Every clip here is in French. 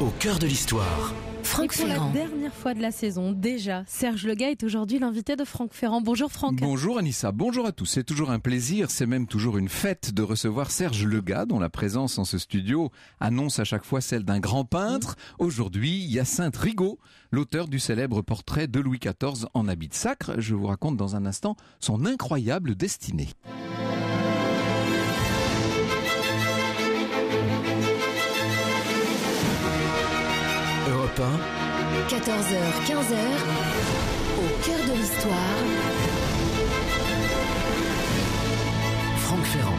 au cœur de l'histoire. Franck pour la dernière fois de la saison, déjà, Serge Lega est aujourd'hui l'invité de Franck Ferrand. Bonjour Franck. Bonjour Anissa, bonjour à tous. C'est toujours un plaisir, c'est même toujours une fête de recevoir Serge Lega, dont la présence en ce studio annonce à chaque fois celle d'un grand peintre. Aujourd'hui, Hyacinthe Rigaud, l'auteur du célèbre portrait de Louis XIV en habit de sacre. Je vous raconte dans un instant son incroyable destinée. 14h, 15h, au cœur de l'histoire. Franck Ferrand.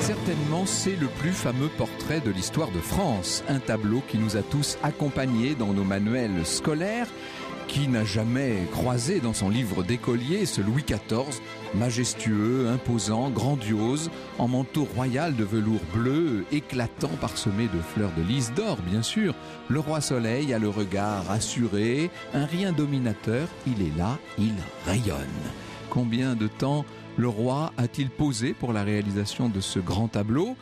Certainement, c'est le plus fameux portrait de l'histoire de France, un tableau qui nous a tous accompagnés dans nos manuels scolaires qui n'a jamais croisé dans son livre d'écolier ce Louis XIV, majestueux, imposant, grandiose, en manteau royal de velours bleu, éclatant parsemé de fleurs de lys d'or, bien sûr. Le roi soleil a le regard assuré, un rien dominateur, il est là, il rayonne. Combien de temps le roi a-t-il posé pour la réalisation de ce grand tableau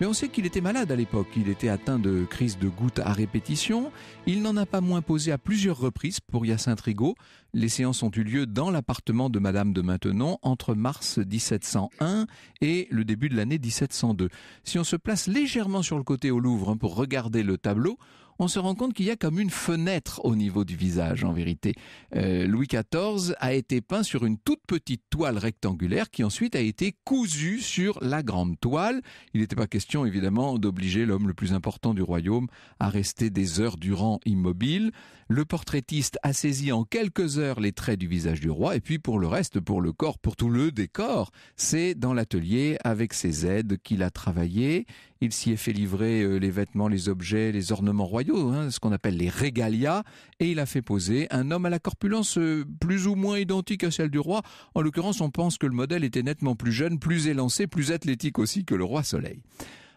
mais on sait qu'il était malade à l'époque, il était atteint de crises de goutte à répétition, il n'en a pas moins posé à plusieurs reprises pour Hyacinthe Rigaud. Les séances ont eu lieu dans l'appartement de Madame de Maintenon entre mars 1701 et le début de l'année 1702. Si on se place légèrement sur le côté au Louvre hein, pour regarder le tableau, on se rend compte qu'il y a comme une fenêtre au niveau du visage, en vérité. Euh, Louis XIV a été peint sur une toute petite toile rectangulaire qui ensuite a été cousue sur la grande toile. Il n'était pas question, évidemment, d'obliger l'homme le plus important du royaume à rester des heures durant immobile. Le portraitiste a saisi en quelques heures les traits du visage du roi, et puis pour le reste, pour le corps, pour tout le décor, c'est dans l'atelier avec ses aides qu'il a travaillé il s'y est fait livrer euh, les vêtements, les objets, les ornements royaux, hein, ce qu'on appelle les régalias, et il a fait poser un homme à la corpulence euh, plus ou moins identique à celle du roi. En l'occurrence, on pense que le modèle était nettement plus jeune, plus élancé, plus athlétique aussi que le roi Soleil.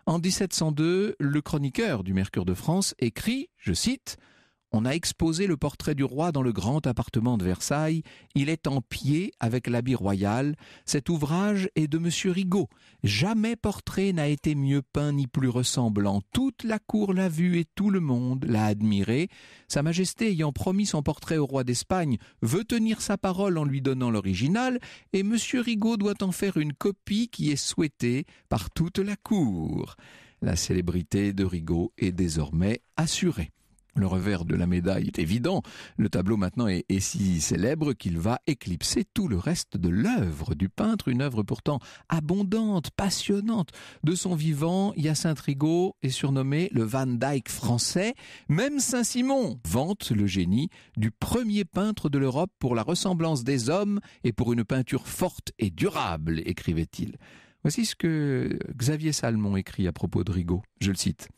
En 1702, le chroniqueur du Mercure de France écrit, je cite, on a exposé le portrait du roi dans le grand appartement de Versailles. Il est en pied avec l'habit royal. Cet ouvrage est de M. Rigaud. Jamais portrait n'a été mieux peint ni plus ressemblant. Toute la cour l'a vu et tout le monde l'a admiré. Sa Majesté ayant promis son portrait au roi d'Espagne veut tenir sa parole en lui donnant l'original et M. Rigaud doit en faire une copie qui est souhaitée par toute la cour. La célébrité de Rigaud est désormais assurée. Le revers de la médaille est évident. Le tableau maintenant est, si célèbre qu'il va éclipser tout le reste de l'œuvre du peintre, une œuvre pourtant abondante, passionnante. De son vivant, Hyacinthe Rigaud est surnommé le Van Dyck français. Même Saint-Simon vante le génie du premier peintre de l'Europe pour la ressemblance des hommes et pour une peinture forte et durable, écrivait-il. Voici ce que Xavier Salmon écrit à propos de Rigaud. Je le cite.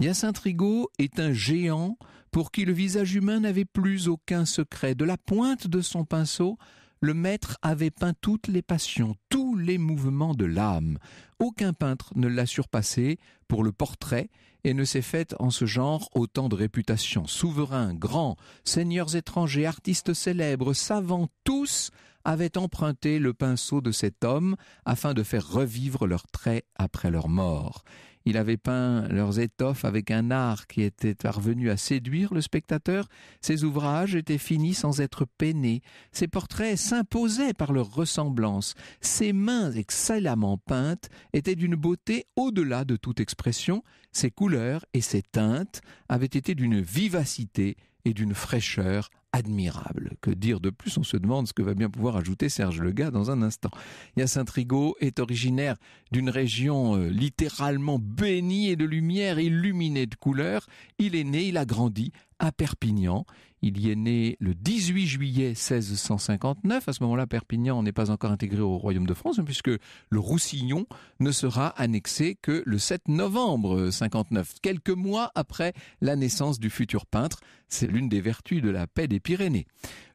Hyacinthe Rigaud est un géant pour qui le visage humain n'avait plus aucun secret. De la pointe de son pinceau, le maître avait peint toutes les passions, tous les mouvements de l'âme. Aucun peintre ne l'a surpassé pour le portrait et ne s'est fait en ce genre autant de réputation. Souverains, grands, seigneurs étrangers, artistes célèbres, savants, tous avaient emprunté le pinceau de cet homme afin de faire revivre leurs traits après leur mort. Il avait peint leurs étoffes avec un art qui était parvenu à séduire le spectateur. Ses ouvrages étaient finis sans être peinés. Ses portraits s'imposaient par leur ressemblance. Ses mains excellemment peintes étaient d'une beauté au-delà de toute expression. Ses couleurs et ses teintes avaient été d'une vivacité et d'une fraîcheur admirable. Que dire de plus On se demande ce que va bien pouvoir ajouter Serge Legas dans un instant. Hyacinthe Rigaud est originaire d'une région euh, littéralement bénie et de lumière, illuminée de couleurs. Il est né, il a grandi à Perpignan. Il y est né le 18 juillet 1659. À ce moment-là, Perpignan n'est pas encore intégré au Royaume de France, puisque le Roussillon ne sera annexé que le 7 novembre 59, quelques mois après la naissance du futur peintre. C'est l'une des vertus de la paix des Pyrénées.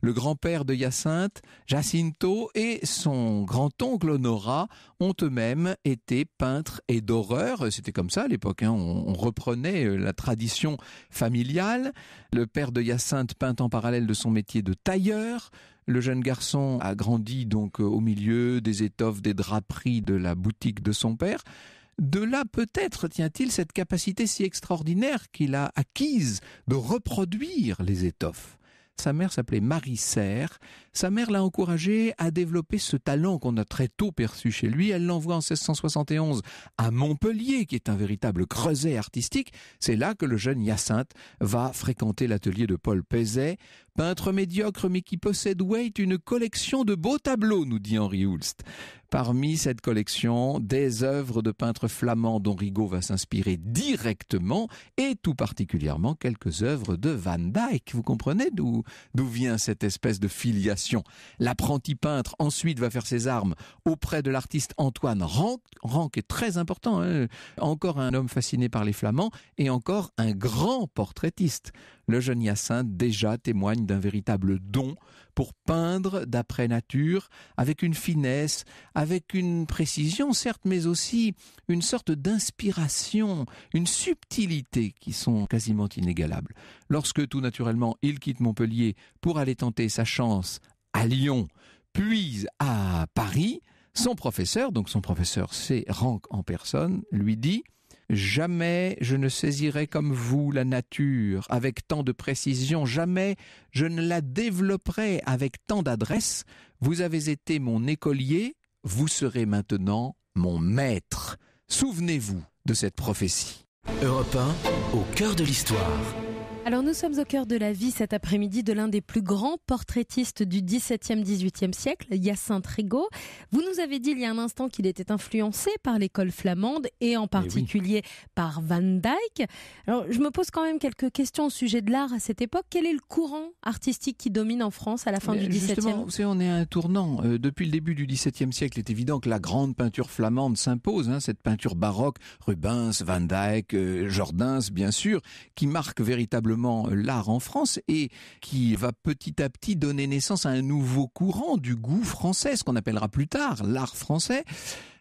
Le grand-père de Hyacinthe, Jacinto, et son grand-oncle Honora ont eux-mêmes été peintres et d'horreur. C'était comme ça à l'époque, hein. on, reprenait euh, la tradition familiale. Le père de Hyacinthe peint en parallèle de son métier de tailleur. Le jeune garçon a grandi donc euh, au milieu des étoffes, des draperies de la boutique de son père. De là peut-être tient-il cette capacité si extraordinaire qu'il a acquise de reproduire les étoffes. Sa mère s'appelait Marie Serre. Sa mère l'a encouragé à développer ce talent qu'on a très tôt perçu chez lui. Elle l'envoie en 1671 à Montpellier, qui est un véritable creuset artistique. C'est là que le jeune Hyacinthe va fréquenter l'atelier de Paul Pézet. Peintre médiocre mais qui possède wait, une collection de beaux tableaux, nous dit Henri Hulst. Parmi cette collection, des œuvres de peintres flamands dont Rigaud va s'inspirer directement et tout particulièrement quelques œuvres de Van Dyck. Vous comprenez d'où, d'où vient cette espèce de filiation? L'apprenti peintre ensuite va faire ses armes auprès de l'artiste Antoine Rank. Rank est très important, hein. encore un homme fasciné par les flamands et encore un grand portraitiste le jeune Hyacinthe déjà témoigne d'un véritable don pour peindre d'après nature, avec une finesse, avec une précision certes, mais aussi une sorte d'inspiration, une subtilité qui sont quasiment inégalables. Lorsque tout naturellement il quitte Montpellier pour aller tenter sa chance à Lyon, puis à Paris, son professeur, donc son professeur c'est Rank en personne, lui dit Jamais je ne saisirai comme vous la nature avec tant de précision, jamais je ne la développerai avec tant d'adresse. Vous avez été mon écolier, vous serez maintenant mon maître. Souvenez-vous de cette prophétie. au cœur de l'histoire. Alors nous sommes au cœur de la vie cet après-midi de l'un des plus grands portraitistes du XVIIe-XVIIIe siècle, Hyacinthe Rigaud. Vous nous avez dit il y a un instant qu'il était influencé par l'école flamande et en eh particulier par Van Dyck. Alors je me pose quand même quelques questions au sujet de l'art à cette époque. Quel est le courant artistique qui domine en France à la fin du XVIIe Justement, on est à un tournant. Euh, depuis le début du XVIIe siècle, il est évident que la grande peinture flamande s'impose, hein, cette peinture baroque, Rubens, Van Dyck, euh, Jordens bien sûr, qui marque véritablement euh, l'art en France et qui va petit à petit donner naissance à un nouveau courant du goût français, ce qu'on appellera plus tard l'art français.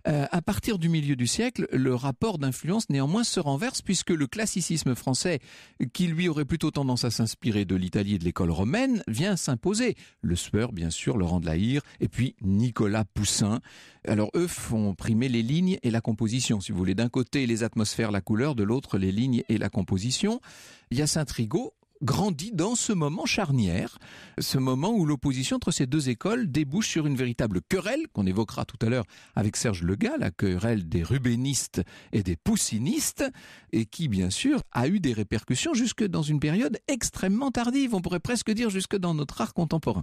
Euh, à partir du milieu du siècle, le rapport d'influence néanmoins se renverse puisque le classicisme français, qui lui aurait plutôt tendance à s'inspirer de l'Italie et de l'école romaine, vient s'imposer. Le Sueur, bien sûr, Laurent de la Hire, et puis Nicolas Poussin. Alors eux font primer les lignes et la composition, si vous voulez. D'un côté les atmosphères, la couleur, de l'autre les lignes et la composition. Il y a Saint-Rigaud, grandit dans ce moment charnière, ce moment où l'opposition entre ces deux écoles débouche sur une véritable querelle qu'on évoquera tout à l'heure avec Serge Lega, la querelle des rubénistes et des poussinistes, et qui bien sûr a eu des répercussions jusque dans une période extrêmement tardive, on pourrait presque dire jusque dans notre art contemporain.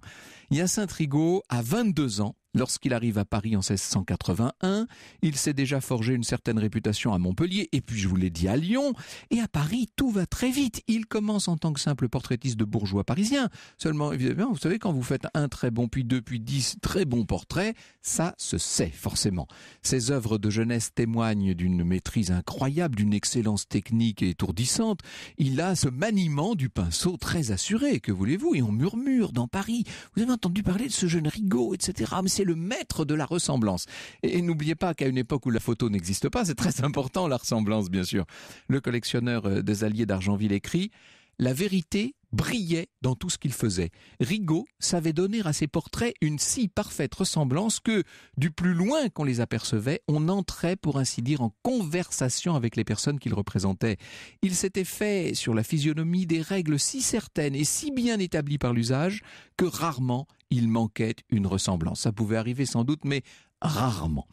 Hyacinthe Rigaud a 22 ans Lorsqu'il arrive à Paris en 1681, il s'est déjà forgé une certaine réputation à Montpellier, et puis je vous l'ai dit à Lyon, et à Paris, tout va très vite. Il commence en tant que simple portraitiste de bourgeois parisien. Seulement, évidemment, vous savez, quand vous faites un très bon, puis deux, puis dix très bons portraits, ça se sait, forcément. Ses œuvres de jeunesse témoignent d'une maîtrise incroyable, d'une excellence technique étourdissante. Il a ce maniement du pinceau très assuré, que voulez-vous, et on murmure dans Paris. Vous avez entendu parler de ce jeune Rigaud, etc c'est le maître de la ressemblance. Et, n'oubliez pas qu'à une époque où la photo n'existe pas, c'est très important la ressemblance, bien sûr. Le collectionneur euh, des Alliés d'Argentville écrit La vérité brillait dans tout ce qu'il faisait. Rigaud savait donner à ses portraits une si parfaite ressemblance que, du plus loin qu'on les apercevait, on entrait pour ainsi dire en conversation avec les personnes qu'il représentait. Il s'était fait sur la physionomie des règles si certaines et si bien établies par l'usage que rarement il manquait une ressemblance. Ça pouvait arriver sans doute, mais rarement.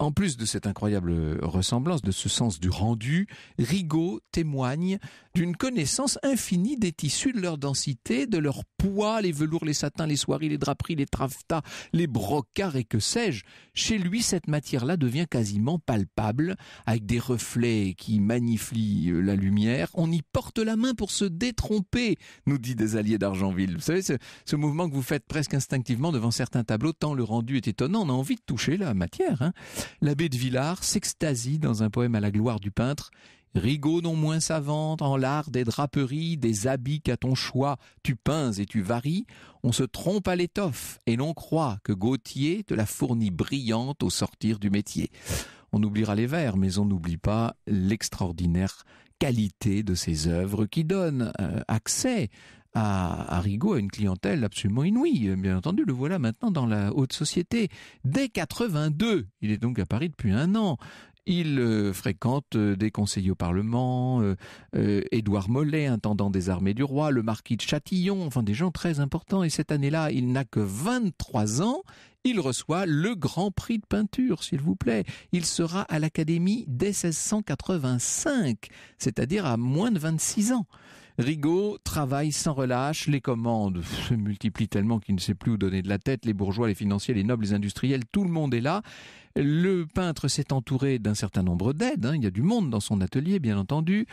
En plus de cette incroyable ressemblance, de ce sens du rendu, Rigaud témoigne d'une connaissance infinie des tissus, de leur densité, de leur poids, les velours, les satins, les soieries, les draperies, les taffetas, les brocarts et que sais-je. Chez lui, cette matière-là devient quasiment palpable, avec des reflets qui magnifient euh, la lumière. On y porte la main pour se détromper, nous dit des alliés d'Argentville. Vous savez, ce, ce mouvement que vous faites presque instinctivement devant certains tableaux, tant le rendu est étonnant, on a envie de toucher la matière. Hein. L'abbé de Villars s'extasie dans un poème à la gloire du peintre. Rigaud non moins savante en l'art des draperies, des habits qu'à ton choix tu peins et tu varies, on se trompe à l'étoffe et l'on croit que Gautier te la fournit brillante au sortir du métier. On oubliera les vers, mais on n'oublie pas l'extraordinaire qualité de ses œuvres qui donnent euh, accès à, Rigaud à une clientèle absolument inouïe. Bien entendu, le voilà maintenant dans la haute société. Dès 82, il est donc à Paris depuis un an. Il euh, fréquente euh, des conseillers au Parlement, euh, Édouard Mollet, intendant des armées du roi, le marquis de Châtillon, enfin des gens très importants. Et cette année-là, il n'a que 23 ans. Il reçoit le Grand Prix de peinture, s'il vous plaît. Il sera à l'Académie dès 1685, c'est-à-dire à moins de 26 ans. Rigaud travaille sans relâche, les commandes se multiplient tellement qu'il ne sait plus où donner de la tête, les bourgeois, les financiers, les nobles, les industriels, tout le monde est là. Le peintre s'est entouré d'un certain nombre d'aides. Hein. Il y a du monde dans son atelier, bien entendu.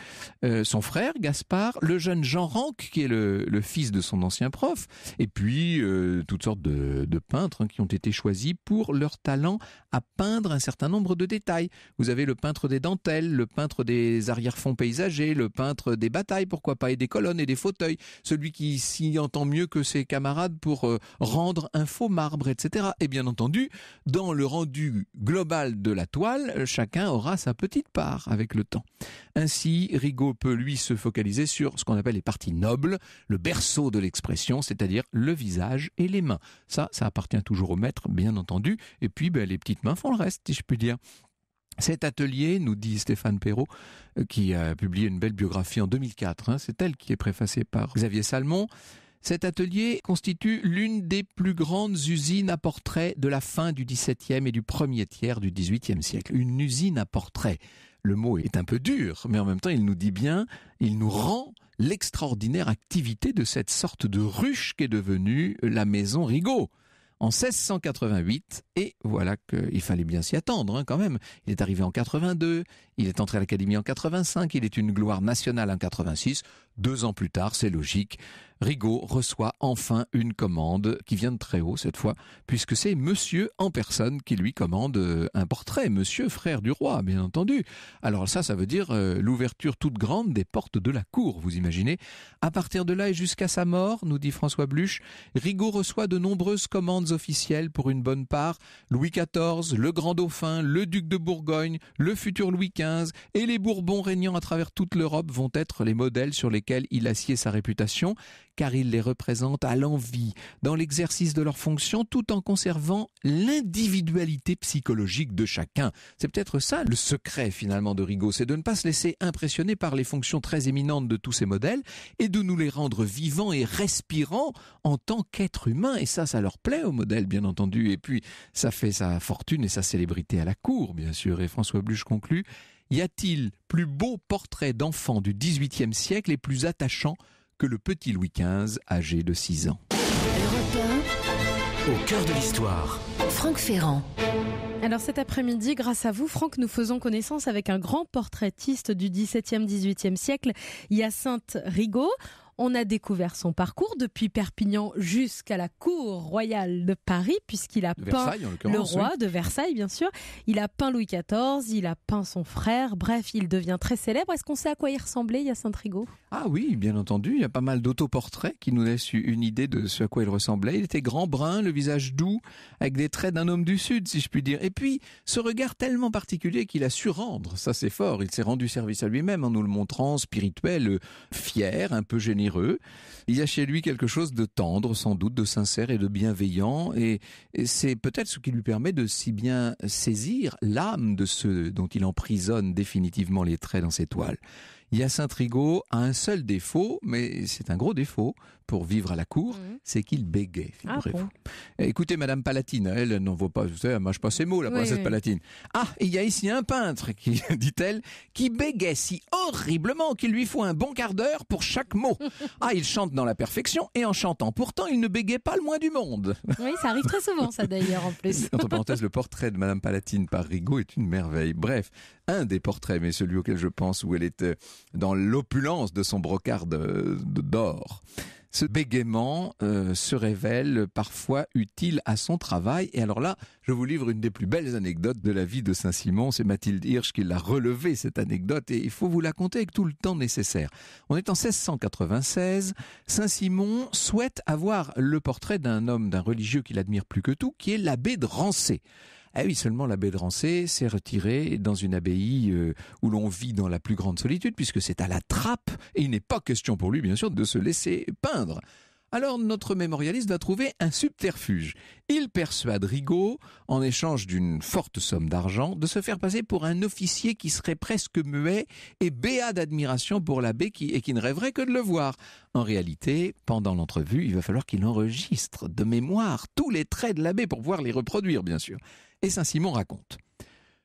Euh, son frère, Gaspard, le jeune Jean Ranc, qui est le, fils de son ancien prof, et puis euh, toutes sortes de, peintres hein, qui ont été choisis pour leur talent à peindre un certain nombre de détails. Vous avez le peintre des dentelles, le peintre des arrière-fonds paysagers, le peintre des batailles, pourquoi pas, et des colonnes et des fauteuils. Celui qui s'y entend mieux que ses camarades pour euh, rendre un faux marbre, etc. Et bien entendu, dans le rendu global de la toile, euh, chacun aura sa petite part avec le temps. Ainsi, Rigaud peut lui se focaliser sur ce qu'on appelle les parties nobles, le berceau de l'expression, c'est-à-dire le visage et les mains. Ça, ça appartient toujours au maître, bien entendu, et puis ben, les petites mains font le reste, si je puis dire. Cet atelier, nous dit Stéphane Perrault, euh, qui a publié une belle biographie en 2004, hein, c'est elle qui est préfacée par Xavier Salmon, cet atelier constitue l'une des plus grandes usines à portraits de la fin du XVIIe et du premier tiers du XVIIIe siècle. Une usine à portraits. Le mot est un peu dur, mais en même temps, il nous dit bien, il nous rend l'extraordinaire activité de cette sorte de ruche qu'est devenue la maison Rigaud en 1688, et voilà qu'il fallait bien s'y attendre hein, quand même. Il est arrivé en 82, il est entré à l'Académie en 85, il est une gloire nationale en 86. Deux ans plus tard, c'est logique, Rigaud reçoit enfin une commande qui vient de très haut cette fois, puisque c'est monsieur en personne qui lui commande euh, un portrait, monsieur frère du roi, bien entendu. Alors ça, ça veut dire euh, l'ouverture toute grande des portes de la cour, vous imaginez. À partir de là et jusqu'à sa mort, nous dit François Bluche, Rigaud reçoit de nombreuses commandes officielles pour une bonne part, Louis XIV, le grand dauphin, le duc de Bourgogne, le futur Louis XV et les Bourbons régnant à travers toute l'Europe vont être les modèles sur lesquels il assied sa réputation, car il les représente à l'envie, dans l'exercice de leurs fonctions, tout en conservant l'individualité psychologique de chacun. C'est peut-être ça le secret finalement de Rigaud, c'est de ne pas se laisser impressionner par les fonctions très éminentes de tous ces modèles, et de nous les rendre vivants et respirants en tant qu'êtres humains, et ça, ça leur plaît aux modèles, bien entendu, et puis ça fait sa fortune et sa célébrité à la cour, bien sûr, et François Bluche conclut, y a-t-il plus beau portrait d'enfant du XVIIIe siècle et plus attachant que le petit Louis XV, âgé de 6 ans Au cœur de l'histoire. Franck Ferrand. Alors cet après-midi, grâce à vous, Franck, nous faisons connaissance avec un grand portraitiste du XVIIe-XVIIIe siècle, Hyacinthe Rigaud. On a découvert son parcours depuis Perpignan jusqu'à la cour royale de Paris, puisqu'il a peint le roi de Versailles, bien sûr. Il a peint Louis XIV, il a peint son frère. Bref, il devient très célèbre. Est-ce qu'on sait à quoi il ressemblait, Yacine Trigo Ah oui, bien entendu. Il y a pas mal d'autoportraits qui nous laissent une idée de ce à quoi il ressemblait. Il était grand brun, le visage doux, avec des traits d'un homme du Sud, si je puis dire. Et puis, ce regard tellement particulier qu'il a su rendre. Ça, c'est fort. Il s'est rendu service à lui-même en nous le montrant, spirituel, fier, un peu généreux il y a chez lui quelque chose de tendre, sans doute, de sincère et de bienveillant, et, c'est peut-être ce qui lui permet de si bien saisir l'âme de ceux dont il emprisonne définitivement les traits dans ses toiles. Hyacinthe Rigaud a un seul défaut, mais c'est un gros défaut, pour vivre à la cour, mhm. c'est qu'il bégait, ah figurez-vous. Écoutez, Madame Palatine, elle n'en vaut pas, vous savez, elle mâche pas ses mots, la princesse Palatine. Ah, il y a ici un peintre, qui, dit-elle, qui bégait si horriblement qu'il lui faut un bon quart d'heure pour chaque mot. ah, il chante dans la perfection, et en chantant pourtant, il ne bégait pas le moins du monde. Oui, ça arrive très souvent, ça d'ailleurs, en plus. Entre parenthèses, le portrait de Madame Palatine par Rigaud est une merveille. Bref, un des portraits, mais celui auquel je pense, où elle était euh, dans l'opulence de son brocard d'or ce bégaiement euh, se révèle parfois utile à son travail. Et alors là, je vous livre une des plus belles anecdotes de la vie de Saint-Simon. C'est Mathilde Hirsch qui l'a relevé cette anecdote, et il faut vous la compter avec tout le temps nécessaire. On est en 1696. Saint-Simon souhaite avoir le portrait d'un homme, d'un religieux qu'il admire plus que tout, qui est l'abbé de Rancé. Ah oui, seulement l'abbé de Rancé s'est retiré dans une abbaye euh, où l'on vit dans la plus grande solitude, puisque c'est à la trappe, et il n'est pas question pour lui, bien sûr, de se laisser peindre alors notre mémorialiste va trouver un subterfuge. Il persuade Rigaud, en échange d'une forte somme d'argent, de se faire passer pour un officier qui serait presque muet et béat d'admiration pour l'abbé qui, et qui ne rêverait que de le voir. En réalité, pendant l'entrevue, il va falloir qu'il enregistre de mémoire tous les traits de l'abbé pour pouvoir les reproduire, bien sûr. Et Saint-Simon raconte.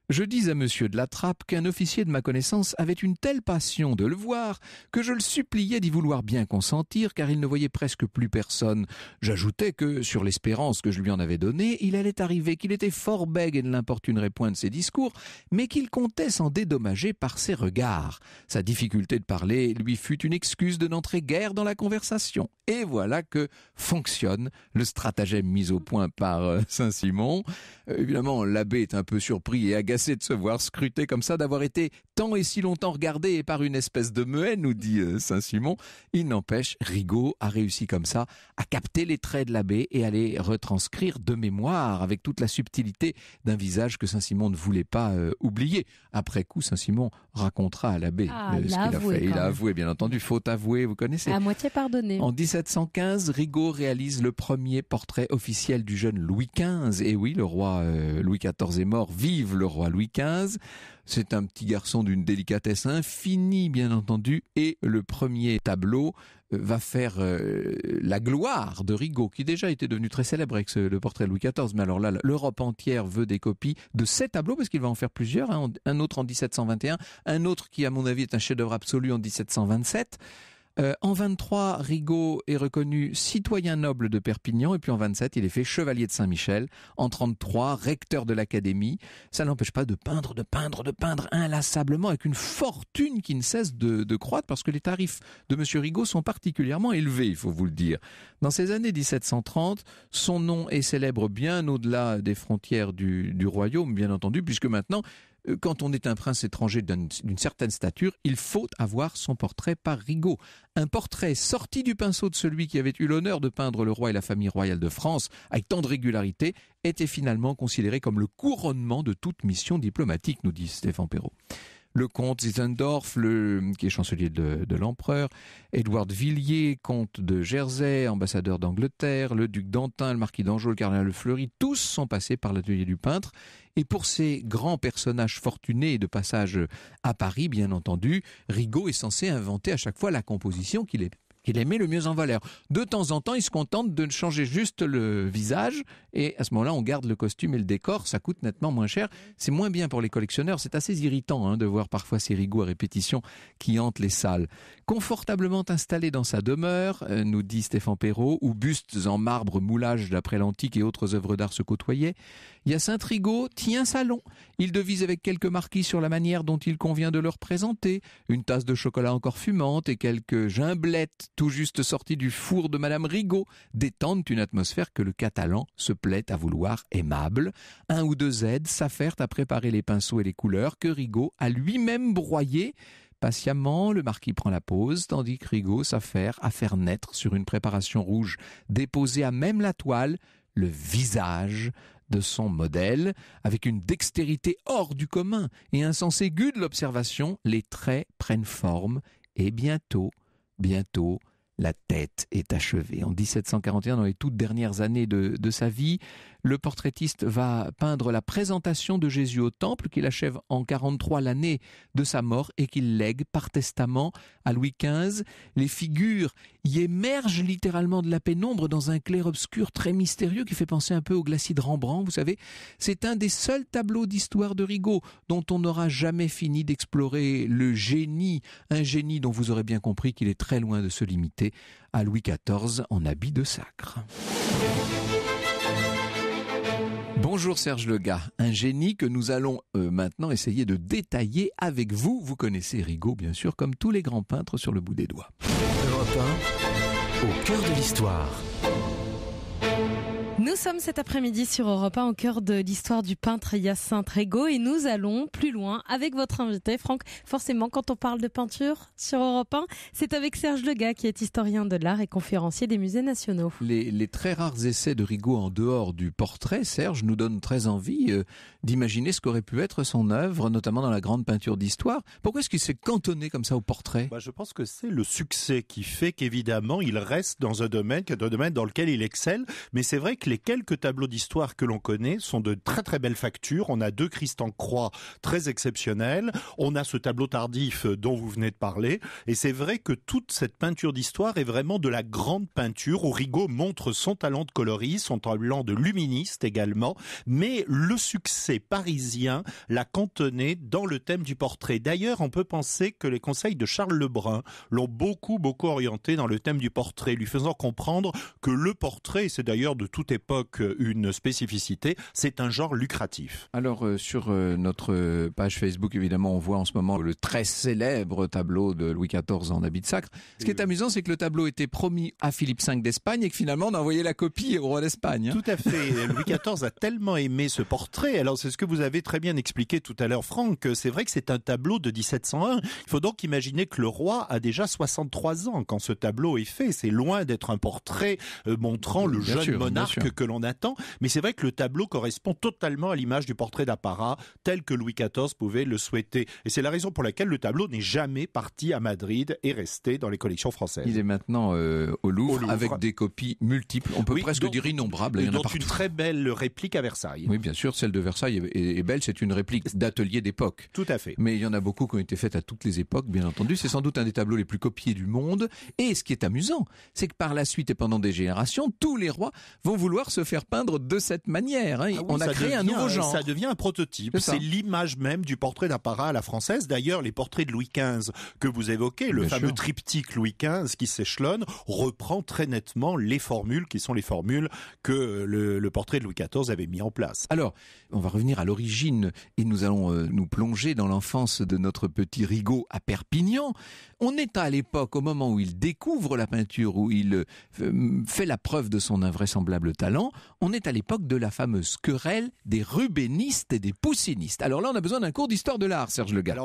Je dis à monsieur de la Trappe qu'un officier de ma connaissance avait une telle passion de le voir que je le suppliais d'y vouloir bien consentir car il ne voyait presque plus personne. J'ajoutais que, sur l'espérance que je lui en avais donnée, il allait arriver, qu'il était fort bègue et ne l'importunerait point de ses discours, mais qu'il comptait s'en dédommager par ses regards. Sa difficulté de parler lui fut une excuse de n'entrer guère dans la conversation. Et voilà que fonctionne le stratagème mis au point par euh, Saint-Simon. Euh, évidemment, l'abbé est un peu surpris et agacé agacé de se voir scruté comme ça, d'avoir été tant et si longtemps regardé par une espèce de muet, nous dit euh, Saint-Simon. Il n'empêche, Rigaud a réussi comme ça à capter les traits de l'abbé et à les retranscrire de mémoire avec toute la subtilité d'un visage que Saint-Simon ne voulait pas euh, oublier. Après coup, Saint-Simon racontera à l'abbé ah, euh, ce qu'il a fait. Il a avoué, bien entendu, faute avouée, vous connaissez. À moitié pardonné. En 1715, Rigaud réalise le premier portrait officiel du jeune Louis XV. Et oui, le roi Louis XIV est mort, vive le roi Louis XV. C'est un petit garçon d'une délicatesse infinie, bien entendu, et le premier tableau euh, va faire euh, la gloire de Rigaud, qui déjà était devenu très célèbre avec le portrait de Louis XIV. Mais alors là, l'Europe entière veut des copies de ces tableaux, parce qu'il va en faire plusieurs. Hein. un autre en 1721, un autre qui, à mon avis, est un chef-d'œuvre absolu en 1727. Euh, en 23, Rigaud est reconnu citoyen noble de Perpignan et puis en 27, il est fait chevalier de Saint-Michel. En 33, recteur de l'Académie. Ça n'empêche pas de peindre, de peindre, de peindre inlassablement avec une fortune qui ne cesse de, croître parce que les tarifs de Monsieur Rigaud sont particulièrement élevés, il faut vous le dire. Dans ces années 1730, son nom est célèbre bien au-delà des frontières du royaume, bien entendu, puisque maintenant, euh, quand on est un prince étranger d'une certaine stature, il faut avoir son portrait par Rigaud. Un portrait sorti du pinceau de celui qui avait eu l'honneur de peindre le roi et la famille royale de France avec tant de régularité était finalement considéré comme le couronnement de toute mission diplomatique, nous dit Stéphane Perrault le comte Zizendorf, le, qui est chancelier de, de l'empereur, Édouard Villiers, comte de Jersey, ambassadeur d'Angleterre, le duc d'Antin, le marquis d'Anjou, le cardinal Fleury, tous sont passés par l'atelier du peintre. Et pour ces grands personnages fortunés de passage à Paris, bien entendu, Rigaud est censé inventer à chaque fois la composition qu'il est qu'il aimait le mieux en valeur. De temps en temps, il se contente de changer juste le visage et à ce moment-là, on garde le costume et le décor. Ça coûte nettement moins cher. C'est moins bien pour les collectionneurs. C'est assez irritant hein, de voir parfois ces rigots à répétition qui hantent les salles. Confortablement installé dans sa demeure, euh, nous dit Stéphane Perrault, où bustes en marbre, moulages d'après l'antique et autres œuvres d'art se côtoyaient, Hyacinthe Rigaud tient salon. Il devise avec quelques marquis sur la manière dont il convient de leur présenter, une tasse de chocolat encore fumante et quelques gimblettes tout juste sortis du four de Madame Rigaud, détendent une atmosphère que le Catalan se plaît à vouloir aimable. Un ou deux aides s'affairent à préparer les pinceaux et les couleurs que Rigaud a lui-même broyés. Patiemment, le marquis prend la pose, tandis que Rigaud s'affaire à faire naître sur une préparation rouge déposée à même la toile le visage de son modèle, avec une dextérité hors du commun et un sens aigu de l'observation, les traits prennent forme et bientôt bientôt la tête est achevée. En 1741, dans les toutes dernières années de, sa vie, le portraitiste va peindre la présentation de Jésus au temple qu'il achève en 43 l'année de sa mort et qu'il lègue par testament à Louis XV. Les figures y émergent littéralement de la pénombre dans un clair-obscur très mystérieux qui fait penser un peu au glacis de Rembrandt, vous savez. C'est un des seuls tableaux d'histoire de Rigaud dont on n'aura jamais fini d'explorer le génie, un génie dont vous aurez bien compris qu'il est très loin de se limiter à Louis XIV en habit de sacre. Bonjour Serge Lega, un génie que nous allons euh, maintenant essayer de détailler avec vous. Vous connaissez Rigaud bien sûr, comme tous les grands peintres sur le bout des doigts. au cœur de l'histoire. Nous sommes cet après-midi sur Europe 1 au cœur de l'histoire du peintre Hyacinthe Rigaud et nous allons plus loin avec votre invité Franck. Forcément, quand on parle de peinture sur Europe 1, c'est avec Serge Lega qui est historien de l'art et conférencier des musées nationaux. Les, très rares essais de Rigaud en dehors du portrait, Serge, nous donnent très envie euh, d'imaginer ce qu'aurait pu être son œuvre, notamment dans la grande peinture d'histoire. Pourquoi est-ce qu'il s'est cantonné comme ça au portrait bah, Je pense que c'est le succès qui fait qu'évidemment il reste dans un domaine, un domaine dans lequel il excelle, mais c'est vrai que les quelques tableaux d'histoire que l'on connaît sont de très très belles factures. On a deux Christ en croix très exceptionnels. On a ce tableau tardif dont vous venez de parler. Et c'est vrai que toute cette peinture d'histoire est vraiment de la grande peinture où Rigaud montre son talent de coloriste, son talent de luministe également. Mais le succès parisien l'a cantonné dans le thème du portrait. D'ailleurs, on peut penser que les conseils de Charles Lebrun l'ont beaucoup beaucoup orienté dans le thème du portrait, lui faisant comprendre que le portrait, c'est d'ailleurs de toute époque, époque euh, une spécificité, c'est un genre lucratif. Alors euh, sur euh, notre page Facebook, évidemment, on voit en ce moment le très célèbre tableau de Louis XIV en habit de sacre. Ce qui est amusant, c'est que le tableau était promis à Philippe V d'Espagne et que finalement on a envoyé la copie au roi d'Espagne. Hein. Tout à fait. Louis XIV a tellement aimé ce portrait. Alors c'est ce que vous avez très bien expliqué tout à l'heure, Franck. C'est vrai que c'est un tableau de 1701. Il faut donc imaginer que le roi a déjà 63 ans quand ce tableau est fait. C'est loin d'être un portrait montrant le jeune monarque que l'on attend, mais c'est vrai que le tableau correspond totalement à l'image du portrait d'apparat tel que Louis XIV pouvait le souhaiter. Et c'est la raison pour laquelle le tableau n'est jamais parti à Madrid et resté dans les collections françaises. Il est maintenant euh, au, Louvre, avec des copies multiples, on peut presque dire innombrables. Il y en a partout. une très belle réplique à Versailles. Oui, bien sûr, celle de Versailles est, est belle, c'est une réplique d'atelier d'époque. Tout à fait. Mais il y en a beaucoup qui ont été faites à toutes les époques, bien entendu. C'est sans doute un des tableaux les plus copiés du monde. Et ce qui est amusant, c'est que par la suite et pendant des générations, tous les rois vont vouloir se faire peindre de cette manière. Hein. Ah on a créé un nouveau euh, genre. Ça devient un prototype. C'est l'image même du portrait d'un d'apparat à la française. D'ailleurs, les portraits de Louis XV que vous évoquez, le fameux triptyque Louis XV qui s'échelonne, reprend très nettement les formules qui sont les formules que le, portrait de Louis XIV avait mis en place. Alors, on va revenir à l'origine et nous allons euh, nous plonger dans l'enfance de notre petit Rigaud à Perpignan. On est à l'époque, au moment où il découvre la peinture, où il euh, fait la preuve de son invraisemblable talent on est à l'époque de la fameuse querelle des rubénistes et des poussinistes. Alors là, on a besoin d'un cours d'histoire de l'art, Serge Le Gall.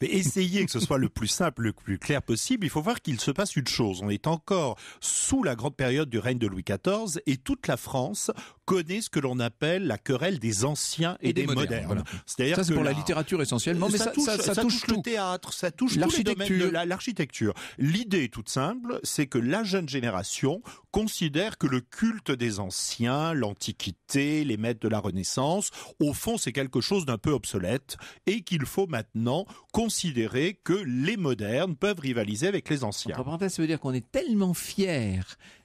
essayer que ce soit le plus simple, le plus clair possible. Il faut voir qu'il se passe une chose. On est encore sous la grande période du règne de Louis XIV et toute la France connaît ce que l'on appelle la querelle des anciens et, des, modernes. C'est-à-dire ça, c'est pour la... littérature essentiellement, mais ça, touche, ça touche, le théâtre, ça touche l'architecture. l'architecture. L'idée L'idée toute simple, c'est que la jeune génération considère que le culte des anciens, l'Antiquité, les maîtres de la Renaissance, au fond, c'est quelque chose d'un peu obsolète et qu'il faut maintenant considérer que les modernes peuvent rivaliser avec les anciens. Entre parenthèses, ça veut dire qu'on est tellement fiers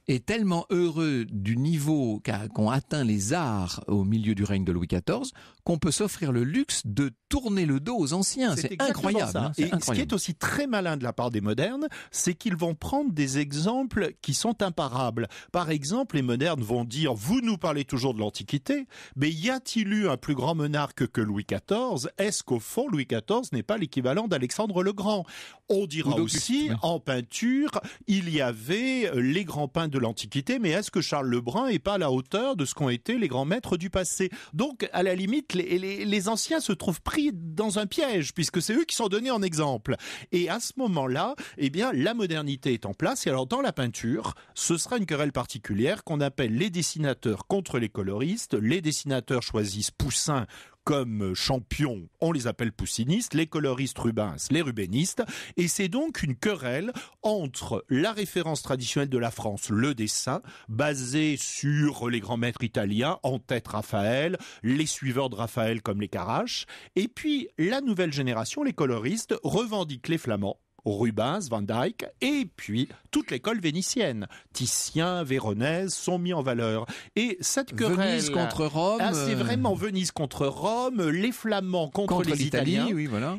est tellement heureux du niveau qu'ont atteint les arts au milieu du règne de Louis XIV qu'on peut s'offrir le luxe de tourner le dos aux anciens. C'est incroyable. Hein, Et ce qui est aussi très malin de la part des modernes, c'est qu'ils vont prendre des exemples qui sont imparables. Par exemple, les modernes vont dire, vous nous parlez toujours de l'Antiquité, mais y a-t-il eu un plus grand monarque que Louis XIV Est-ce qu'au fond, Louis XIV n'est pas l'équivalent d'Alexandre le Grand On dira aussi, en peinture, il y avait euh, les grands peintres de l'Antiquité, mais est-ce que Charles le Brun n'est pas à la hauteur de ce qu'ont été les grands maîtres du passé Donc, à la limite, les, anciens se trouvent pris dans un piège puisque c'est eux qui sont donnés en exemple. Et à ce moment-là, eh bien, la modernité est en place. Et alors, dans la peinture, ce sera une querelle particulière qu'on appelle les dessinateurs contre les coloristes. Les dessinateurs choisissent Poussin comme champions, on les appelle poussinistes, les coloristes rubens, les rubénistes, et c'est donc une querelle entre la référence traditionnelle de la France, le dessin, basé sur les grands maîtres italiens, en tête Raphaël, les suiveurs de Raphaël comme les Caraches, et puis la nouvelle génération, les coloristes, revendiquent les flamands Rubens, Van Dyck, et puis toute l'école vénitienne. Titien, Véronèse sont mis en valeur. Et cette querelle... contre Rome. Ah, c'est euh, vraiment Venise contre Rome, les Flamands contre, les Italiens.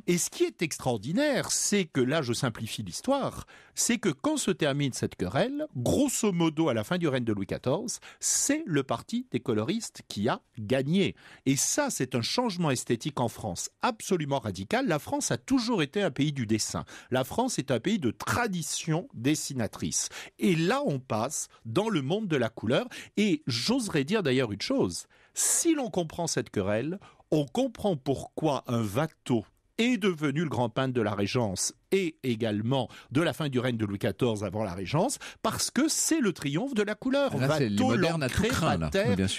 Et ce qui est extraordinaire, c'est que là, je simplifie l'histoire, c'est que quand se termine cette querelle, grosso modo à la fin du règne de Louis XIV, c'est le parti des coloristes qui a gagné. Et ça, c'est un changement esthétique en France absolument radical. La France a toujours été un pays du dessin. La France France est un pays de tradition dessinatrice. Et là, on passe dans le monde de la couleur. Et j'oserais dire d'ailleurs une chose. Si l'on comprend cette querelle, on comprend pourquoi un Watteau est devenu le grand peintre de la Régence et également de la fin du règne de Louis XIV avant la Régence, parce que c'est le triomphe de la couleur. On va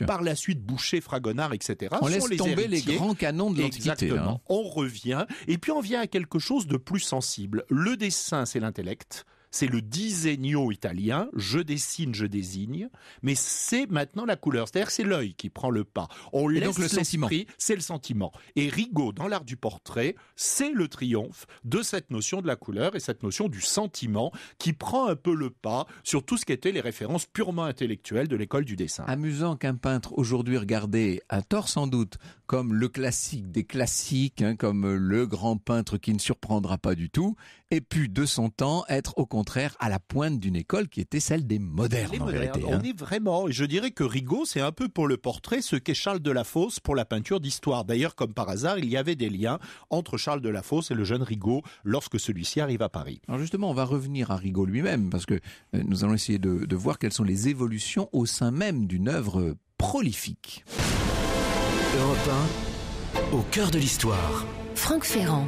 par la suite Boucher, Fragonard, etc. On laisse tomber les grands canons de l'Antiquité. Hein. On revient, et puis on vient à quelque chose de plus sensible. Le dessin, c'est l'intellect c'est le disegno italien, je dessine, je désigne, mais c'est maintenant la couleur, c'est-à-dire c'est l'œil qui prend le pas. On laisse le sentiment. C'est le sentiment. Et Rigaud, dans l'art du portrait, c'est le triomphe de cette notion de la couleur et cette notion du sentiment qui prend un peu le pas sur tout ce qui qu'étaient les références purement intellectuelles de l'école du dessin. Amusant qu'un peintre aujourd'hui regardait, à tort sans doute, comme le classique des classiques, hein, comme le grand peintre qui ne surprendra pas du tout, et pu de son temps être au contraire à la pointe d'une école qui était celle des modernes, On hein. est vraiment, et je dirais que Rigaud, c'est un peu pour le portrait ce qu'est Charles de la Fosse pour la peinture d'histoire. D'ailleurs, comme par hasard, il y avait des liens entre Charles de la Fosse et le jeune Rigaud lorsque celui-ci arrive à Paris. Alors justement, on va revenir à Rigaud lui-même parce que euh, nous allons essayer de, de voir quelles sont les évolutions au sein même d'une œuvre prolifique. Europe 1, au cœur de l'histoire. Franck Ferrand.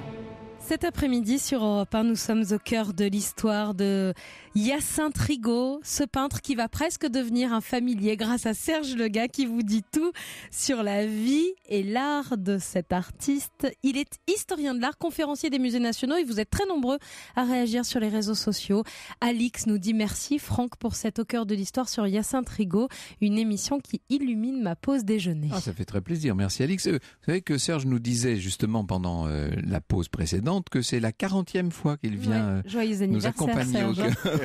Cet après-midi sur Europe 1, nous sommes au cœur de l'histoire de Yacinthe Rigaud, ce peintre qui va presque devenir un familier grâce à Serge Lega qui vous dit tout sur la vie et l'art de cet artiste. Il est historien de l'art, conférencier des musées nationaux et vous êtes très nombreux à réagir sur les réseaux sociaux. Alix nous dit merci Franck pour cet au cœur de l'histoire sur Yacinthe Rigaud, une émission qui illumine ma pause déjeuner. Ah, ça fait très plaisir. Merci Alix. Euh, vous savez que Serge nous disait justement pendant euh, la pause précédente que c'est la 40e fois qu'il vient euh, nous accompagner au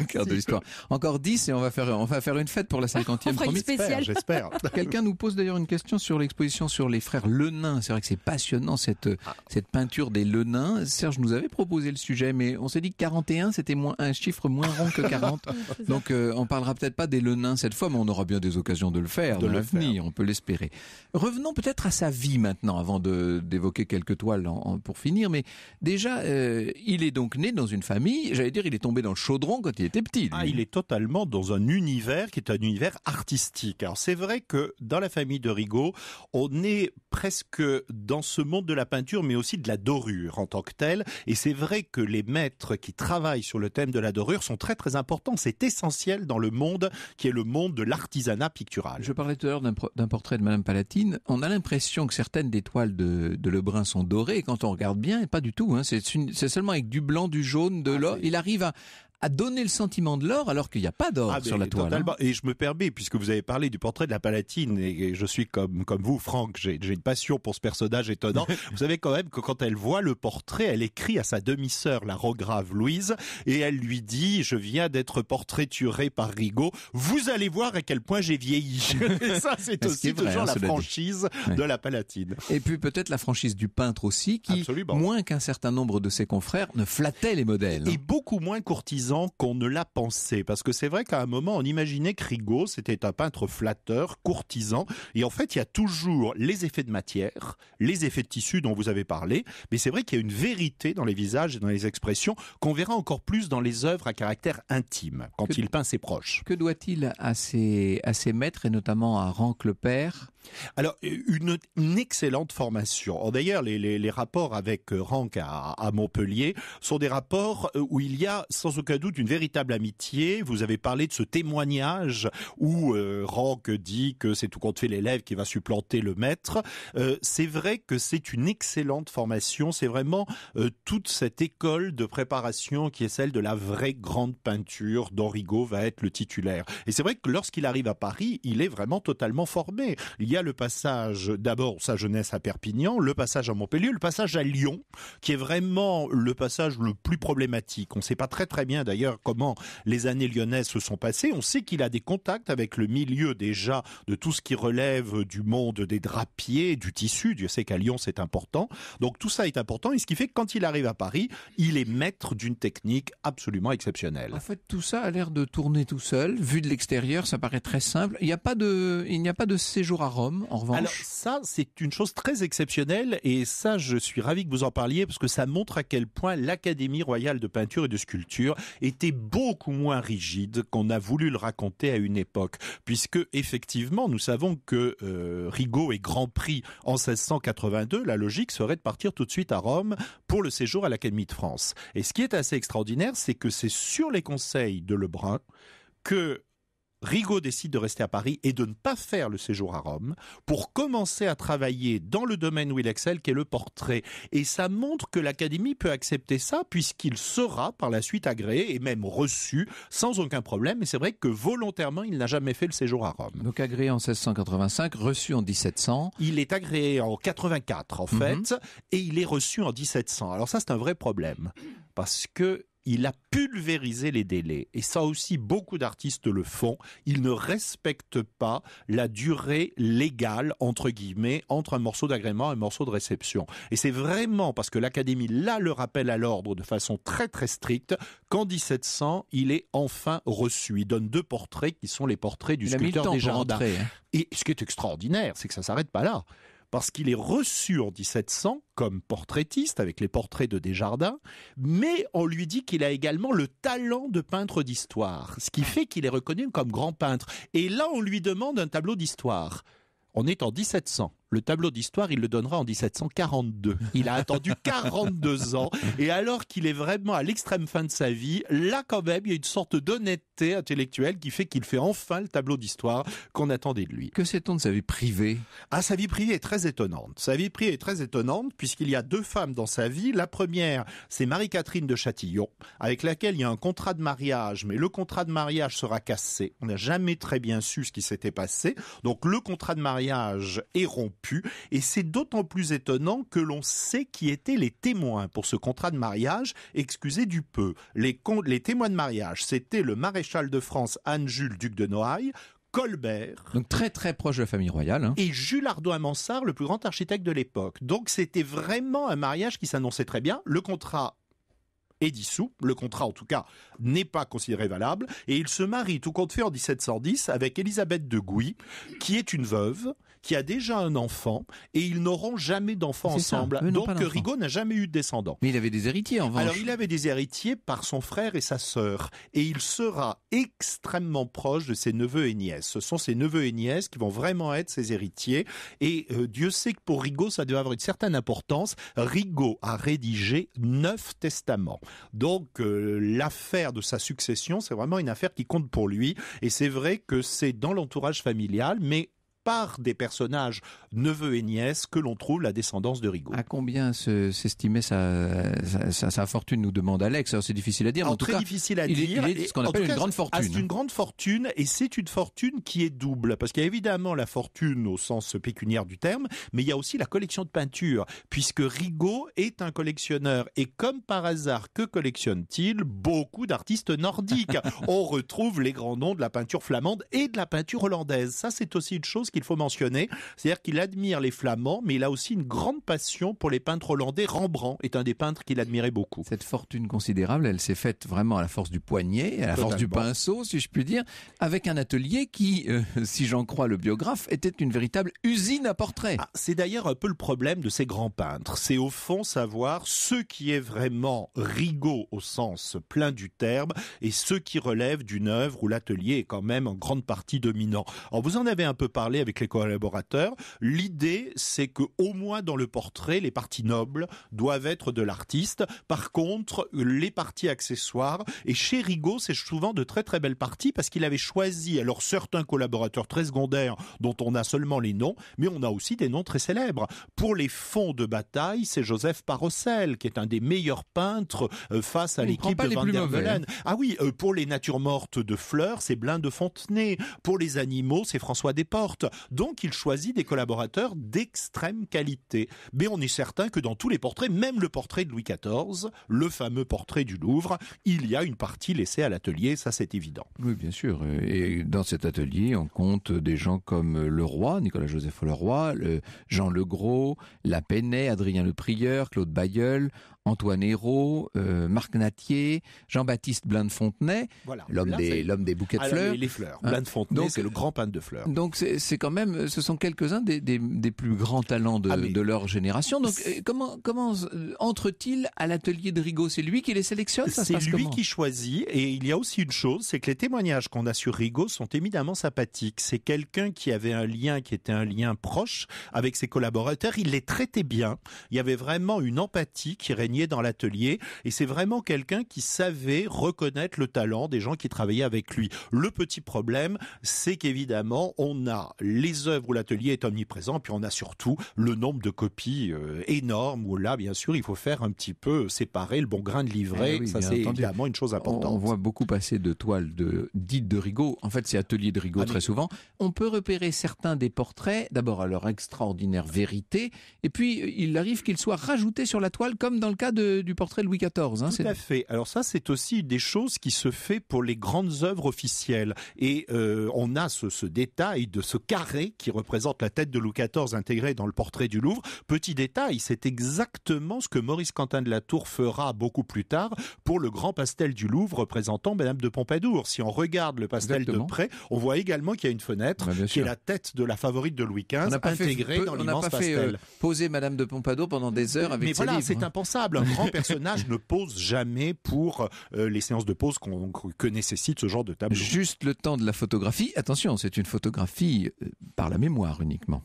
cœur, de l'histoire. Encore 10 et on va faire, on va faire une fête pour la 50e. J'espère. Quelqu'un nous pose d'ailleurs une question sur l'exposition sur les frères Lenin. C'est vrai que c'est passionnant cette, euh, ah. cette peinture des Lenin. Serge nous avait proposé le sujet, mais on s'est dit que 41 c'était moins, un chiffre moins rond que 40. Donc euh, on parlera peut-être pas des Lenin cette fois, mais on aura bien des occasions de le faire de l'avenir, on peut l'espérer. Revenons peut-être à sa vie maintenant, avant d'évoquer quelques toiles pour finir, mais déjà déjà, euh, il est donc né dans une famille, j'allais dire, il est tombé dans le chaudron quand il était petit. Ah, il est totalement dans un univers qui est un univers artistique. Alors c'est vrai que dans la famille de Rigaud, on est presque dans ce monde de la peinture, mais aussi de la dorure en tant que telle. Et c'est vrai que les maîtres qui travaillent sur le thème de la dorure sont très très importants. C'est essentiel dans le monde qui est le monde de l'artisanat pictural. Je parlais tout à l'heure d'un portrait de Madame Palatine. On a l'impression que certaines des toiles de, Lebrun sont dorées. quand on regarde bien, pas du tout. Hein. C'est seulement avec du blanc, du jaune, de l'eau, ah, l'or. Il arrive à, à donner le sentiment de l'or alors qu'il n'y a pas d'or ah, sur la toile. Hein. Et je me permets, puisque vous avez parlé du portrait de la Palatine, et je suis comme, comme vous, Franck, j'ai une passion pour ce personnage étonnant. vous savez quand même que quand elle voit le portrait, elle écrit à sa demi-sœur, la Rograve Louise, et elle lui dit, je viens d'être portraiturée par Rigaud, vous allez voir à quel point j'ai vieilli. ça, c'est aussi toujours hein, la franchise de la Palatine. Et puis peut-être la franchise du peintre aussi, qui, moins qu'un certain nombre de ses confrères, ne flattait les modèles. Hein. Et beaucoup moins courtisan qu'on ne l'a pensé. Parce que c'est vrai qu'à un moment, on imaginait que Rigaud, c'était un peintre flatteur, courtisan. Et en fait, il y a toujours les effets de matière, les effets de tissu dont vous avez parlé. Mais c'est vrai qu'il y a une vérité dans les visages et dans les expressions qu'on verra encore plus dans les œuvres à caractère intime, quand il peint ses proches. Que doit-il à ses, maîtres, et notamment à le Père, alors, une, excellente formation. D'ailleurs, les, rapports avec euh, Rank à, Montpellier sont des rapports euh, où il y a sans aucun doute une véritable amitié. Vous avez parlé de ce témoignage où euh, Rank dit que c'est tout compte fait l'élève qui va supplanter le maître. c'est vrai que c'est une excellente formation. C'est vraiment toute cette école de préparation qui est celle de la vraie grande peinture dont va être le titulaire. Et c'est vrai que lorsqu'il arrive à Paris, il est vraiment totalement formé y a le passage, d'abord sa jeunesse à Perpignan, le passage à Montpellier, le passage à Lyon, qui est vraiment le passage le plus problématique. On ne sait pas très très bien d'ailleurs comment les années lyonnaises se sont passées. On sait qu'il a des contacts avec le milieu déjà de tout ce qui relève du monde des drapiers, du tissu. Dieu sait qu'à Lyon c'est important. Donc tout ça est important et ce qui fait que quand il arrive à Paris, il est maître d'une technique absolument exceptionnelle. En fait, tout ça a l'air de tourner tout seul. Vu de l'extérieur, ça paraît très simple. Il n'y a pas de, il n'y a pas de séjour à Rome alors ça, c'est une chose très exceptionnelle et ça, je suis ravi que vous en parliez parce que ça montre à quel point l'Académie royale de peinture et de sculpture était beaucoup moins rigide qu'on a voulu le raconter à une époque, puisque effectivement, nous savons que euh, Rigaud est Grand Prix en 1682. La logique serait de partir tout de suite à Rome pour le séjour à l'Académie de France. Et ce qui est assez extraordinaire, c'est que c'est sur les conseils de Lebrun que Rigaud décide de rester à Paris et de ne pas faire le séjour à Rome pour commencer à travailler dans le domaine où il excelle, qui est le portrait. Et ça montre que l'Académie peut accepter ça puisqu'il sera par la suite agréé et même reçu sans aucun problème. Et c'est vrai que volontairement, il n'a jamais fait le séjour à Rome. Donc agréé en 1685, reçu en 1700. Il est agréé en 84 en mhm. fait et il est reçu en 1700. Alors ça, c'est un vrai problème parce que il a pulvérisé les délais. Et ça aussi, beaucoup d'artistes le font. Ils ne respectent pas la durée légale, entre guillemets, entre un morceau d'agrément et un morceau de réception. Et c'est vraiment parce que l'Académie, là, le rappelle à l'ordre de façon très très stricte, qu'en 1700, il est enfin reçu. Il donne deux portraits qui sont les portraits du sculpteur des hein. Et ce qui est extraordinaire, c'est que ça s'arrête pas là parce qu'il est reçu en 1700 comme portraitiste avec les portraits de Desjardins, mais on lui dit qu'il a également le talent de peintre d'histoire, ce qui fait qu'il est reconnu comme grand peintre. Et là, on lui demande un tableau d'histoire. On est en 1700. Le tableau d'histoire, il le donnera en 1742. Il a attendu 42 ans. Et alors qu'il est vraiment à l'extrême fin de sa vie, là quand même, il y a une sorte d'honnêteté intellectuelle qui fait qu'il fait enfin le tableau d'histoire qu'on attendait de lui. Que sait-on de sa vie privée Ah, sa vie privée est très étonnante. Sa vie privée est très étonnante puisqu'il y a deux femmes dans sa vie. La première, c'est Marie-Catherine de Châtillon, avec laquelle il y a un contrat de mariage, mais le contrat de mariage sera cassé. On n'a jamais très bien su ce qui s'était passé. Donc le contrat de mariage est rompu et c'est d'autant plus étonnant que l'on sait qui étaient les témoins pour ce contrat de mariage, excusez du peu. Les, témoins de mariage, c'était le maréchal de France Anne-Jules, duc de Noailles, Colbert. Donc très très proche de la famille royale. Hein. Et Jules Ardoin Mansart, le plus grand architecte de l'époque. Donc c'était vraiment un mariage qui s'annonçait très bien. Le contrat est dissous, le contrat en tout cas n'est pas considéré valable, et il se marie tout compte fait en 1710 avec Élisabeth de Gouy, qui est une veuve, qui a déjà un enfant et ils n'auront jamais d'enfant ensemble. Donc Rigaud n'a jamais eu de descendants. Mais il avait des héritiers en revanche. Alors il avait des héritiers par son frère et sa sœur et il sera extrêmement proche de ses neveux et nièces. Ce sont ses neveux et nièces qui vont vraiment être ses héritiers et euh, Dieu sait que pour Rigaud ça doit avoir une certaine importance. Rigaud a rédigé neuf testaments. Donc euh, l'affaire de sa succession, c'est vraiment une affaire qui compte pour lui et c'est vrai que c'est dans l'entourage familial mais par des personnages neveux et nièces que l'on trouve la descendance de Rigaud. À combien s'estimait sa, fortune, nous demande Alex. C'est difficile à dire. en très tout cas, difficile à il dire. Est, ce qu'on appelle une grande fortune. C'est une hein. grande fortune et c'est une fortune qui est double. Parce qu'il y a évidemment la fortune au sens pécuniaire du terme, mais il y a aussi la collection de peintures. Puisque Rigaud est un collectionneur et comme par hasard, que collectionne-t-il Beaucoup d'artistes nordiques. On retrouve les grands noms de la peinture flamande et de la peinture hollandaise. Ça, c'est aussi une chose qu'il faut mentionner. C'est-à-dire qu'il admire les Flamands, mais il a aussi une grande passion pour les peintres hollandais. Rembrandt est un des peintres qu'il admirait beaucoup. Cette fortune considérable, elle s'est faite vraiment à la force du poignet, à la force du pinceau, si je puis dire, avec un atelier qui, euh, si j'en crois le biographe, était une véritable usine à portraits. Ah, c'est d'ailleurs un peu le problème de ces grands peintres. C'est au fond savoir ce qui est vraiment Rigaud au sens plein du terme et ce qui relève d'une œuvre où l'atelier est quand même en grande partie dominant. Alors vous en avez un peu parlé avec les collaborateurs. L'idée, c'est que au moins dans le portrait, les parties nobles doivent être de l'artiste. Par contre, les parties accessoires, et chez Rigaud, c'est souvent de très très belles parties parce qu'il avait choisi, alors certains collaborateurs très secondaires dont on a seulement les noms, mais on a aussi des noms très célèbres. Pour les fonds de bataille, c'est Joseph Parocel, qui est un des meilleurs peintres euh, face à l'équipe de Van der Velen. Hein. Ah oui, euh, pour les natures mortes de Fleurs, c'est Blain de Fontenay. Pour les animaux, c'est François Desportes. Donc il choisit des collaborateurs d'extrême qualité. Mais on est certain que dans tous les portraits, même le portrait de Louis XIV, le fameux portrait du Louvre, il y a une partie laissée à l'atelier, ça c'est évident. Oui, bien sûr. Et dans cet atelier, on compte des gens comme le roi, Nicolas-Joseph Leroy, Jean Legros, La Penet, Adrien Le Prieur, Claude Bayeul, Antoine Hérault, euh, Marc Natier, Jean-Baptiste Blain-de-Fontenay, l'homme des, bouquets de fleurs. Les, hein, Blain-de-Fontenay, c'est le grand peintre de fleurs. Donc c'est quand même, ce sont quelques-uns des, plus grands talents de, ah, leur génération. Donc euh, comment, euh, entre-t-il à l'atelier de Rigaud C'est lui qui les sélectionne C'est lui qui choisit. Et il y a aussi une chose, c'est que les témoignages qu'on a sur Rigaud sont évidemment sympathiques. C'est quelqu'un qui avait un lien, qui était un lien proche avec ses collaborateurs. Il les traitait bien. Il y avait vraiment une empathie qui régnait dans l'atelier. Et c'est vraiment quelqu'un qui savait reconnaître le talent des gens qui travaillaient avec lui. Le petit problème, c'est qu'évidemment, on a les œuvres où l'atelier est omniprésent, puis on a surtout le nombre de copies euh, énormes où là, bien sûr, il faut faire un petit peu séparer le bon grain de livret. Eh ça, c'est évidemment une chose importante. On voit beaucoup passer de toiles de, dites de Rigaud. En fait, c'est atelier de Rigaud ah, très souvent. On peut repérer certains des portraits, d'abord à leur extraordinaire vérité, et puis euh, il arrive qu'ils soient rajoutés sur la toile, comme dans le cas du portrait Louis XIV. Hein, Tout à fait. Alors ça, c'est aussi des choses qui se fait pour les grandes œuvres officielles. Et euh, on a ce, détail de ce carré qui représente la tête de Louis XIV intégrée dans le portrait du Louvre. Petit détail, c'est exactement ce que Maurice Quentin de la Tour fera beaucoup plus tard pour le grand pastel du Louvre représentant Madame de Pompadour. Si on regarde le pastel de près, on voit également qu'il y a une fenêtre bah, qui est la tête de la favorite de Louis XV intégrée dans l'immense pastel. On n'a pas fait euh, poser Madame de Pompadour pendant des heures avec Mais voilà, c'est hein. impensable un grand personnage ne pose jamais pour euh, les séances de pause qu'on que nécessite ce genre de table. Juste le temps de la photographie. Attention, c'est une photographie euh, par la mémoire uniquement.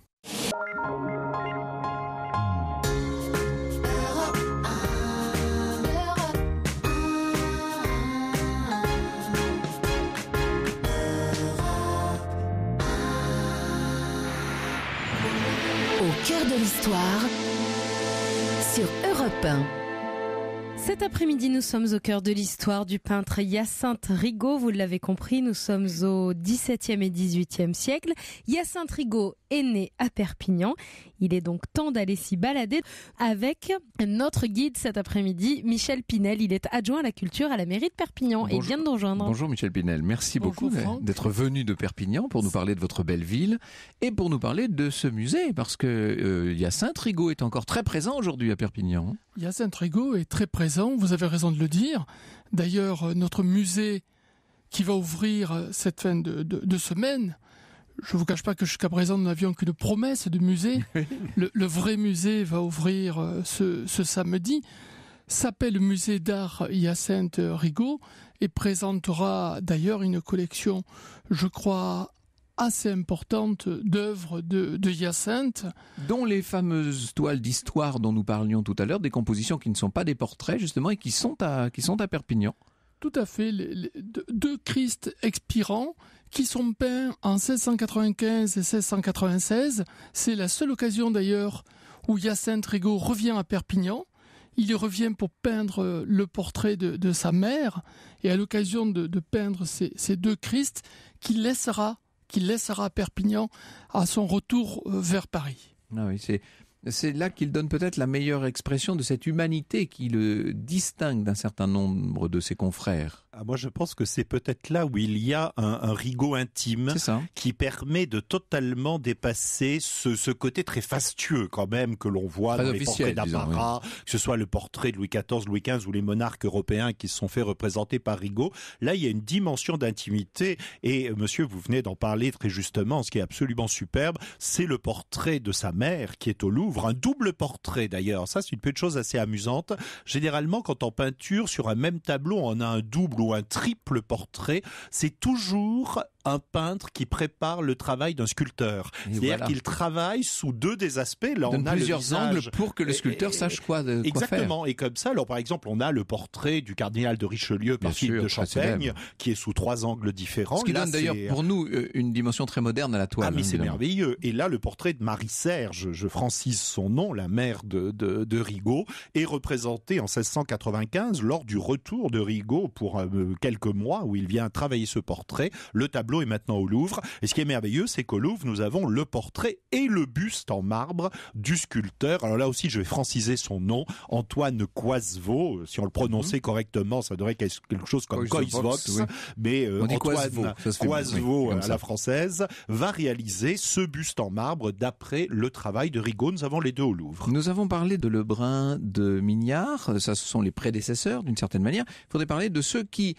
Au cœur de l'histoire sur Europe 1. Cet après-midi, nous sommes au cœur de l'histoire du peintre Hyacinthe Rigaud. Vous l'avez compris, nous sommes au XVIIe et XVIIIe siècle. Hyacinthe Rigaud est né à Perpignan. Il est donc temps d'aller s'y balader avec notre guide cet après-midi, Michel Pinel. Il est adjoint à la culture à la mairie de Perpignan et vient de nous rejoindre. Bonjour Michel Pinel, merci beaucoup d'être venu de Perpignan pour nous parler de votre belle ville et pour nous parler de ce musée parce que euh, Hyacinthe Rigaud est encore très présent aujourd'hui à Perpignan hyacinthe Rigaud est très présent, vous avez raison de le dire. D'ailleurs, euh, notre musée qui va ouvrir euh, cette fin de, semaine, je ne vous cache pas que jusqu'à présent, nous n'avions qu'une promesse de musée. Le, vrai musée va ouvrir euh, ce, ce samedi, s'appelle Musée d'art Hyacinthe Rigaud et présentera d'ailleurs une collection, je crois, assez importante d'œuvres de, de, Hyacinthe. Dont les fameuses toiles d'histoire dont nous parlions tout à l'heure, des compositions qui ne sont pas des portraits justement et qui sont à, qui sont à Perpignan. Tout à fait, les, deux Christ expirants qui sont peints en 1695 et 1696. C'est la seule occasion d'ailleurs où Hyacinthe Rigaud revient à Perpignan. Il revient pour peindre le portrait de, sa mère et à l'occasion de, peindre ces, deux Christ qu'il laissera qu'il laissera à Perpignan à son retour euh, vers Paris. Ah c'est là qu'il donne peut-être la meilleure expression de cette humanité qui le distingue d'un certain nombre de ses confrères. Ah, moi, je pense que c'est peut-être là où il y a un, un rigot intime qui permet de totalement dépasser ce, ce, côté très fastueux quand même que l'on voit dans les portraits d'apparat, que ce soit le portrait de Louis XIV, Louis XV ou les monarques européens qui se sont fait représenter par Rigaud. Là, il y a une dimension d'intimité et euh, monsieur, vous venez d'en parler très justement. Ce qui est absolument superbe, c'est le portrait de sa mère qui est au Louvre, un double portrait d'ailleurs. Ça, c'est une petite chose assez amusante. Généralement, quand en peinture, sur un même tableau, on a un double ou un triple portrait, c'est toujours un peintre qui prépare le travail d'un sculpteur. C'est-à-dire qu'il travaille sous deux des aspects. Là, plusieurs angles pour que le sculpteur sache quoi, de, euh, exactement. faire. Et comme ça, alors par exemple, on a le portrait du cardinal de Richelieu par Philippe de Champagne, qui est sous trois angles différents. Ce qui donne d'ailleurs pour euh, nous euh, une dimension très moderne à la toile. Ah mais hein, c'est merveilleux. Et là, le portrait de Marie Serge, je francise son nom, la mère de, de, de Rigaud, est représenté en 1695 lors du retour de Rigaud pour euh, quelques mois où il vient travailler ce portrait. Le tableau est maintenant au Louvre. Et ce qui est merveilleux, c'est qu'au Louvre, nous avons le portrait et le buste en marbre du sculpteur. Alors là aussi, je vais franciser son nom, Antoine Coisevaux. Euh, si on le prononçait mhm. correctement, ça devrait être quelque chose comme Coisevaux. Mais euh, Antoine Coisevaux à la française va réaliser ce buste en marbre d'après le travail de Rigaud. Nous avons les deux au Louvre. Nous avons parlé de Lebrun, de Mignard. Ça, ce sont les prédécesseurs d'une certaine manière. Il faudrait parler de ceux qui qui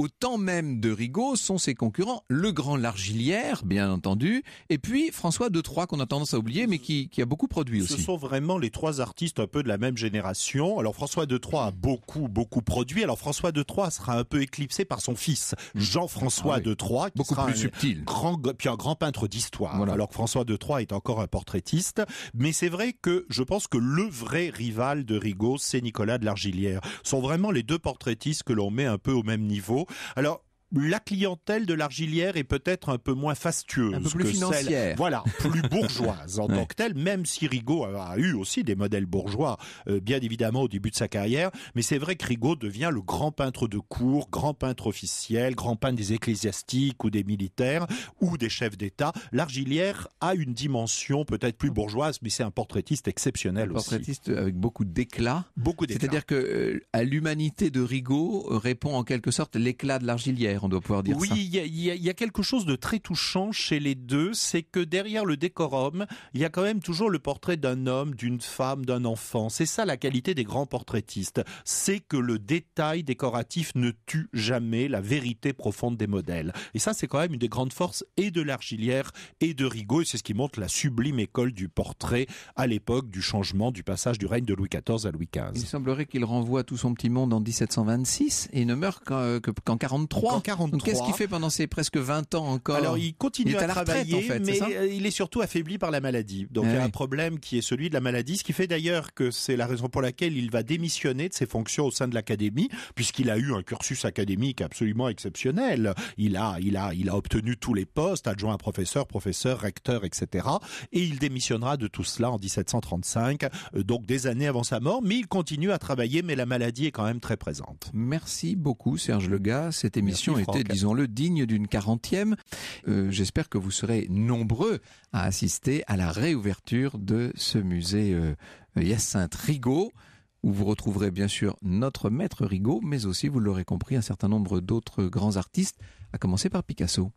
au temps même de Rigaud sont ses concurrents le grand Largilière, bien entendu, et puis François de Troyes qu'on a tendance à oublier, mais qui, a beaucoup produit aussi. Ce sont vraiment les trois artistes un peu de la même génération. Alors François de Troyes a beaucoup beaucoup produit. Alors François de Troyes sera un peu éclipsé par son fils mm. Jean-François ah de Troyes, qui sera un subtil, grand grand peintre d'histoire. Alors que François de Troyes est encore un portraitiste, mais c'est vrai que je pense que le vrai rival de Rigaud, c'est Nicolas de l'Argilière. Ce sont vraiment les deux portraitistes que l'on met un peu au même niveau. Alors, la clientèle de l'argilière est peut-être un peu moins fastueuse que celle, voilà, plus bourgeoise en tant que telle. Même si Rigaud a, eu aussi des modèles bourgeois, euh, bien évidemment au début de sa carrière, mais c'est vrai que Rigaud devient le grand peintre de cour, grand peintre officiel, grand peintre des ecclésiastiques ou des militaires ou des chefs d'État. L'argilière a une dimension peut-être plus bourgeoise, mais c'est un portraitiste exceptionnel un Portraitiste avec beaucoup d'éclat. Beaucoup C'est-à-dire que euh, à l'humanité de Rigaud euh, répond en quelque sorte l'éclat de l'argilière on doit pouvoir dire oui, ça. Oui, il y, a quelque chose de très touchant chez les deux, c'est que derrière le décorum, il y a quand même toujours le portrait d'un homme, d'une femme, d'un enfant. C'est ça la qualité des grands portraitistes. C'est que le détail décoratif ne tue jamais la vérité profonde des modèles. Et ça, c'est quand même une des grandes forces et de l'argilière et de Rigaud. Et c'est ce qui montre la sublime école du portrait à l'époque du changement, du passage du règne de Louis XIV à Louis XV. Il semblerait qu'il renvoie tout son petit monde en 1726 et ne meurt qu'en 1943. Euh, 43. Donc Qu'est-ce qu'il fait pendant ces presque 20 ans encore Alors il continue à, travailler, en fait, mais il est surtout affaibli par la maladie. Donc il y a ah un problème qui est celui de la maladie, ce qui fait d'ailleurs que c'est la raison pour laquelle il va démissionner de ses fonctions au sein de l'académie, puisqu'il a eu un cursus académique absolument exceptionnel. Il a, il a, il a obtenu tous les postes, adjoint à professeur, professeur, recteur, etc. Et il démissionnera de tout cela en 1735, euh, donc des années avant sa mort. Mais il continue à travailler, mais la maladie est quand même très présente. Merci beaucoup Serge Lega. Cette émission disons-le, digne d'une quarantième. Euh, j'espère que vous serez nombreux à assister à la réouverture de ce musée euh, Hyacinthe Rigaud où vous retrouverez bien sûr notre maître Rigaud, mais aussi, vous l'aurez compris, un certain nombre d'autres grands artistes, à commencer par Picasso.